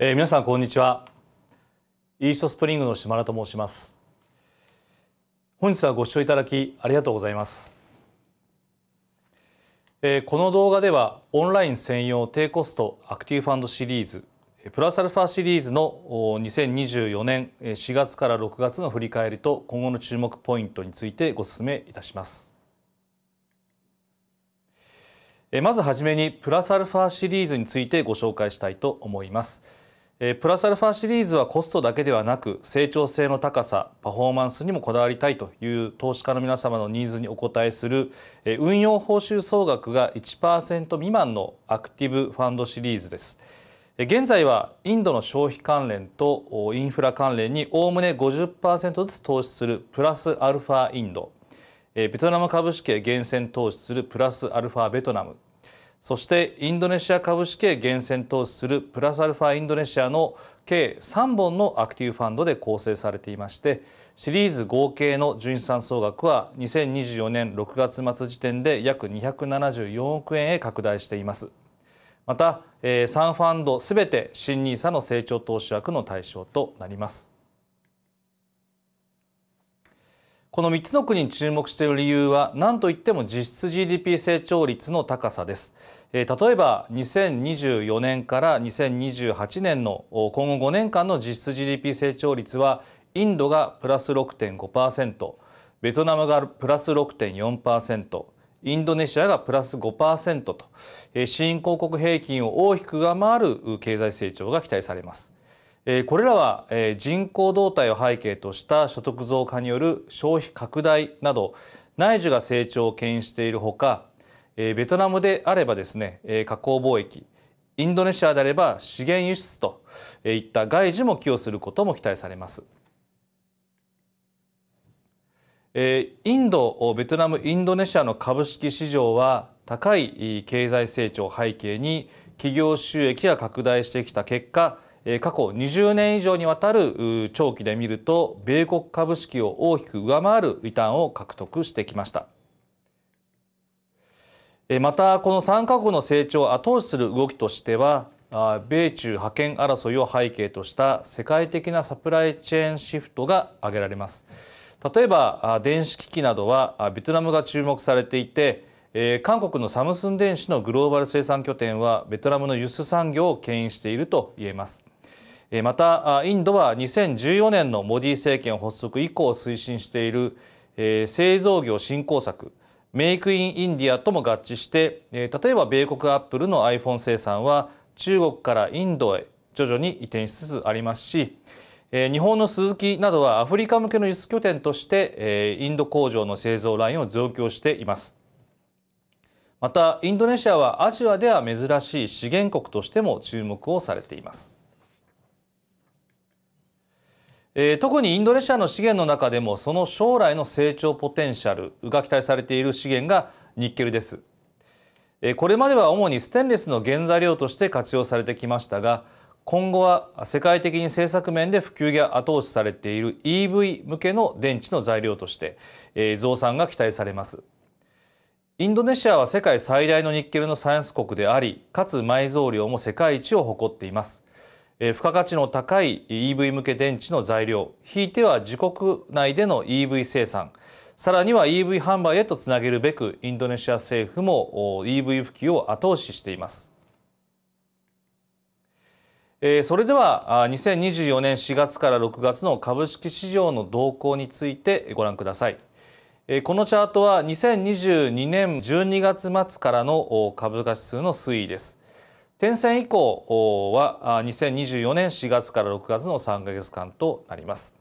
えー、皆さんこんにちはイーストスプリングの島田と申します本日はご視聴いただきありがとうございます、えー、この動画ではオンライン専用低コストアクティブファンドシリーズプラスアルファシリーズの2024年4月から6月の振り返りと今後の注目ポイントについてご説明いたしますまずはじめにプラスアルファシリーズについてご紹介したいと思います。えプラスアルファシリーズはコストだけではなく成長性の高さパフォーマンスにもこだわりたいという投資家の皆様のニーズにお応えする、え運用報酬総額が1%未満のアクティブファンドシリーズです。え現在はインドの消費関連とインフラ関連におおむね50%ずつ投資するプラスアルファインドベトナム株式へ厳選投資するプラスアルファベトナムそしてインドネシア株式へ厳選投資するプラスアルファインドネシアの計3本のアクティブファンドで構成されていましてシリーズ合計の純資産総額は2024年6月末時点で約274億円へ拡大しています。また、3ファンドすべて新 NISA の成長投資枠の対象となります。この3つの国に注目している理由は何といっても実質 GDP 成長率の高さです。例えば2024年から2028年の今後5年間の実質 GDP 成長率はインドがプラス6.5%ベトナムがプラス6.4%インドネシアがプラス5%と新興国平均を大きく上回る経済成長が期待されます。これらは人口動態を背景とした所得増加による消費拡大など内需が成長を牽引しているほかベトナムであればですね加工貿易インドネシアであれば資源輸出といった外需も寄与することも期待されます。インドベトナムインドネシアの株式市場は高い経済成長を背景に企業収益が拡大してきた結果過去20年以上にわたる長期で見ると米国株式を大きく上回るリターンを獲得してきましたまたこの3カ国の成長を後押しする動きとしては米中覇権争いを背景とした世界的なサプライチェーンシフトが挙げられます例えば電子機器などはベトナムが注目されていてえー、韓国のサムスン電子のグローバル生産拠点はベトナムの輸出産業を牽引していると言えます。えー、またインドは2014年のモディ政権発足以降推進している、えー、製造業振興策メイクインインディアとも合致して、えー、例えば米国アップルの iPhone 生産は中国からインドへ徐々に移転しつつありますし、えー、日本のスズキなどはアフリカ向けの輸出拠点として、えー、インド工場の製造ラインを増強しています。またインドネシアはアジアでは珍しい資源国としても注目をされています、えー、特にインドネシアの資源の中でもその将来の成長ポテンシャルが期待されている資源がニッケルですこれまでは主にステンレスの原材料として活用されてきましたが今後は世界的に政策面で普及が後押しされている EV 向けの電池の材料として増産が期待されます。インドネシアは世界最大のニッケルのンス国でありかつ埋蔵量も世界一を誇っています付加価値の高い EV 向け電池の材料ひいては自国内での EV 生産さらには EV 販売へとつなげるべくインドネシア政府も EV 普及を後押ししていますそれでは2024年4月から6月の株式市場の動向についてご覧ください。このチャートは2022年12月末からの株価指数の推移です。転戦以降は2024年4月から6月の3ヶ月間となります。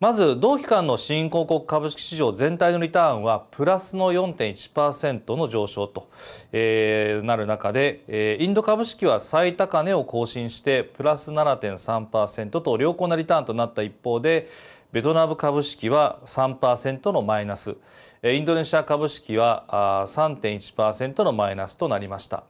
まず同期間の新興国株式市場全体のリターンはプラスの4.1%の上昇と、なる中で、インド株式は最高値を更新してプラス7.3%と良好なリターンとなった一方でベトナム株式は3%のマイナスインドネシア株式は3.1%のマイナスとなりました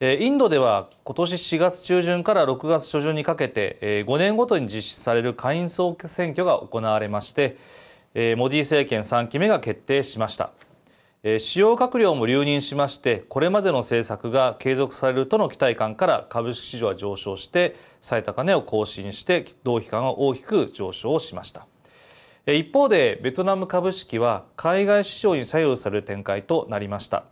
インドでは今年4月中旬から6月初旬にかけて5年ごとに実施される下院総選挙が行われましてモディ政権3期目が決定しました。使用閣僚も留任しましてこれまでの政策が継続されるとの期待感から株式市場は上昇して最高値を更新して同期間は大きく上昇しました一方でベトナム株式は海外市場に左右される展開となりました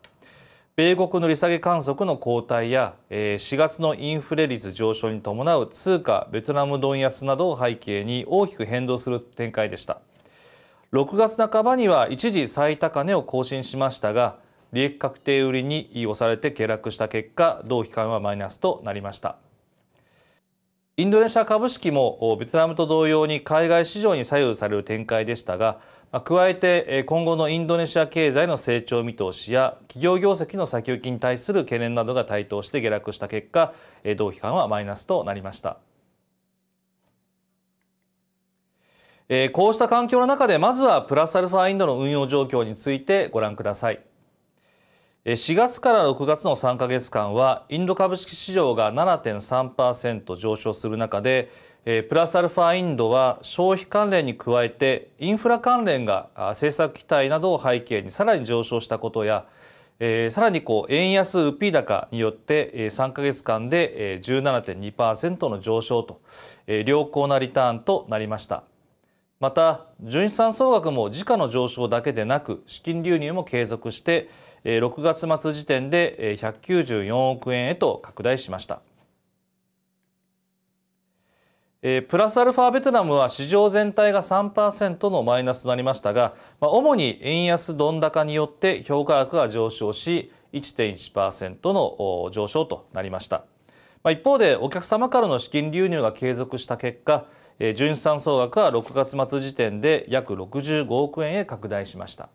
米国の利下げ観測の後退や4月のインフレ率上昇に伴う通貨ベトナムドン安などを背景に大きく変動する展開でした6月半ばには一時最高値を更新しましたが利益確定売りに押されて下落した結果同期間はマイナスとなりましたインドネシア株式もベトナムと同様に海外市場に左右される展開でしたが加えて今後のインドネシア経済の成長見通しや企業業績の先行きに対する懸念などが台頭して下落した結果同期間はマイナスとなりました。えー、こうした環境の中でまずはプラスアルファインドの運用状況についてご覧ください4月から6月の3か月間はインド株式市場が7.3%上昇する中でプラスアルファインドは消費関連に加えてインフラ関連が政策期待などを背景にさらに上昇したことやさらにこう円安ウピー高によって3か月間で17.2%の上昇と良好なリターンとなりました。また純資産総額も時価の上昇だけでなく資金流入も継続して6月末時点で194億円へと拡大しましたプラスアルファベトナムは市場全体が3%のマイナスとなりましたが主に円安ドン高によって評価額が上昇し1.1%の上昇となりました一方でお客様からの資金流入が継続した結果純資産総額は6月末時点で約65億円へ拡大しました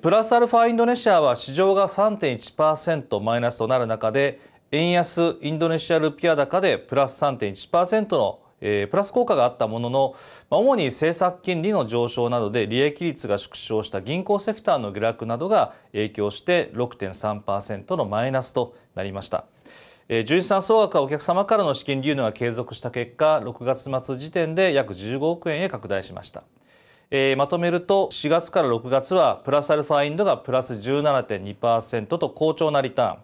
プラスアルファインドネシアは市場が3.1%マイナスとなる中で円安インドネシアルピア高でプラス3.1%のプラス効果があったものの主に政策金利の上昇などで利益率が縮小した銀行セクターの下落などが影響して6.3%のマイナスとなりました。純資産総額はお客様からの資金流入が継続した結果6月末時点で約15億円へ拡大しました、えまとめると4月から6月はプラスアルファインドがプラス17.2%と好調なリターン、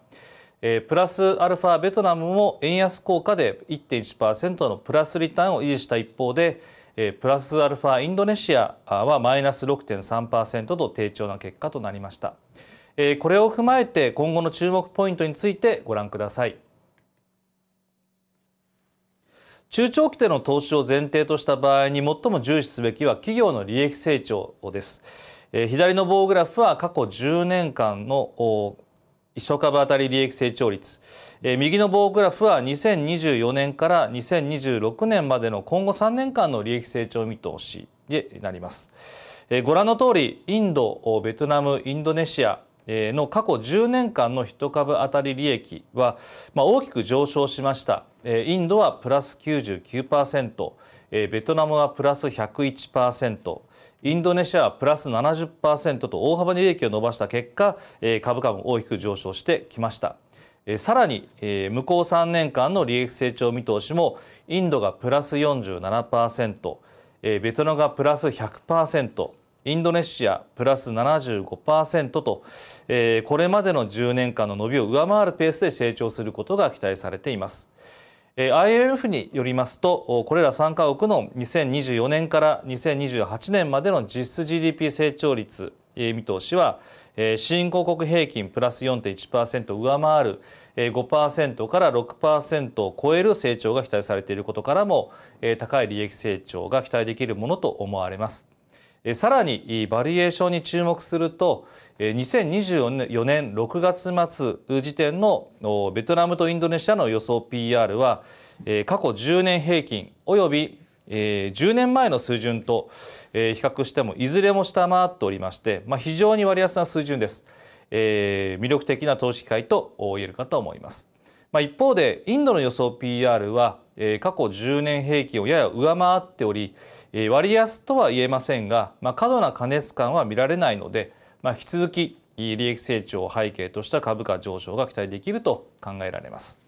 えプラスアルファベトナムも円安効果で1.1%のプラスリターンを維持した一方で、えプラスアルファインドネシアはマイナス6.3%と低調な結果となりました、えこれを踏まえて今後の注目ポイントについてご覧ください中長期での投資を前提とした場合に最も重視すべきは企業の利益成長です。左の棒グラフは過去10年間の一緒株当たり利益成長率、右の棒グラフは2024年から2026年までの今後3年間の利益成長見通しでなります。ご覧の通りインドベトナムインドネシアの過去10年間の1株当たり利益は、大きく上昇しました。インドはプラス99%、ベトナムはプラス101%、インドネシアはプラス70%と大幅に利益を伸ばした結果、株価も大きく上昇してきました。さらに向こう3年間の利益成長見通しもインドがプラス47%ベトナムがプラス100%、インドネシアプラス75%と、えー、これまでの10年間の伸びを上回るペースで成長することが期待されています。えー、IMF によりますとこれら3カ国の2024年から2028年までの実質 GDP 成長率、えー、見通しは新興国平均プラス4.1%上回る5%から6%を超える成長が期待されていることからも高い利益成長が期待できるものと思われます。さらにバリエーションに注目すると2024年6月末時点のベトナムとインドネシアの予想 PR は過去10年平均および10年前の水準と比較してもいずれも下回っておりまして、非常に割安な水準です、魅力的な投資機会と言えるかと思います、一方でインドの予想 PR は過去10年平均をやや上回っており割安とは言えませんが、まあ、過度な過熱感は見られないので、まあ、引き続き利益成長を背景とした株価上昇が期待できると考えられます。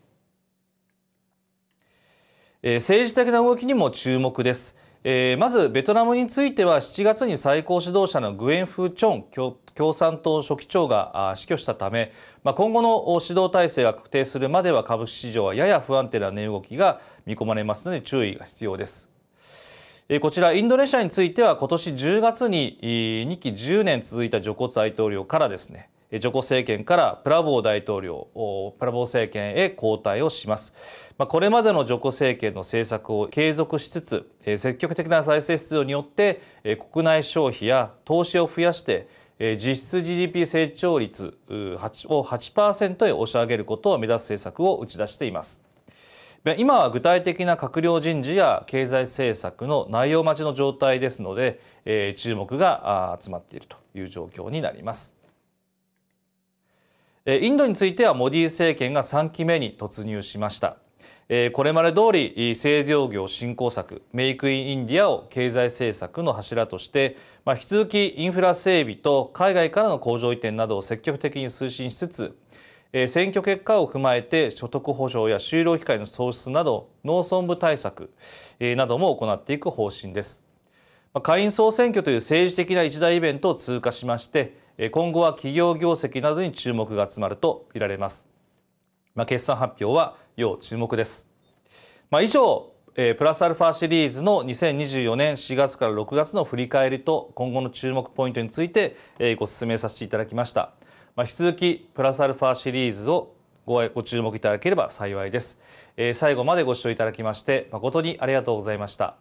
え政治的な動きにも注目です。えまずベトナムについては7月に最高指導者のグエン・フー・チョン共産党書記長が死去したため、まあ、今後の指導体制が確定するまでは株式市場はやや不安定な値動きが見込まれますので注意が必要です。こちらインドネシアについては今年10月に2期10年続いたジョコ大統領からですねジョコ政権からプラボー大統領プラボー政権へ交代をします、これまでのジョコ政権の政策を継続しつつ積極的な財政出動によって国内消費や投資を増やして実質 GDP 成長率を8%へ押し上げることを目指す政策を打ち出しています。今は具体的な閣僚人事や経済政策の内容待ちの状態ですので、え注目が集まっているという状況になります。インドについてはモディ政権が3期目に突入しました。これまで通り製造業振興策メイクインインディアを経済政策の柱として、ま引き続きインフラ整備と海外からの工場移転などを積極的に推進しつつ選挙結果を踏まえて所得補償や就労機会の創出など農村部対策、なども行っていく方針です。まあ、下院総選挙という政治的な一大イベントを通過しまして、今後は企業業績などに注目が集まると見られます。決算発表は要注目です。以上、プラスアルファシリーズの2024年4月から6月の振り返りと今後の注目ポイントについて、ご説明させていただきました。まあ、引き続きプラスアルファシリーズをごご注目いただければ幸いです、えー、最後までご視聴いただきまして誠にありがとうございました